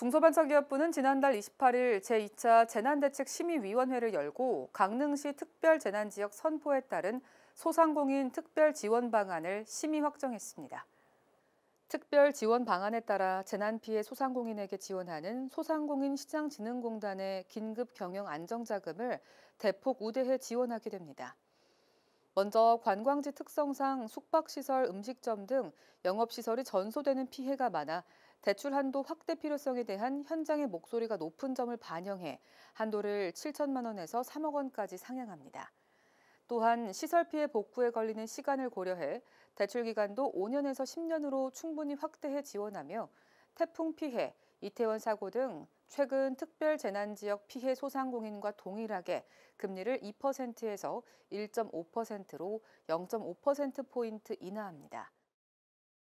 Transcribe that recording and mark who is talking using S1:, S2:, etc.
S1: 중소벤처기업부는 지난달 28일 제2차 재난대책심의위원회를 열고 강릉시 특별재난지역 선포에 따른 소상공인 특별지원방안을 심의 확정했습니다. 특별지원방안에 따라 재난피해 소상공인에게 지원하는 소상공인 시장진흥공단의 긴급경영안정자금을 대폭 우대해 지원하게 됩니다. 먼저 관광지 특성상 숙박시설, 음식점 등 영업시설이 전소되는 피해가 많아 대출 한도 확대 필요성에 대한 현장의 목소리가 높은 점을 반영해 한도를 7천만 원에서 3억 원까지 상향합니다. 또한 시설 피해 복구에 걸리는 시간을 고려해 대출 기간도 5년에서 10년으로 충분히 확대해 지원하며 태풍 피해, 이태원 사고 등 최근 특별 재난 지역 피해 소상공인과 동일하게 금리를 2%에서 1.5%로 0.5% 포인트 인하합니다.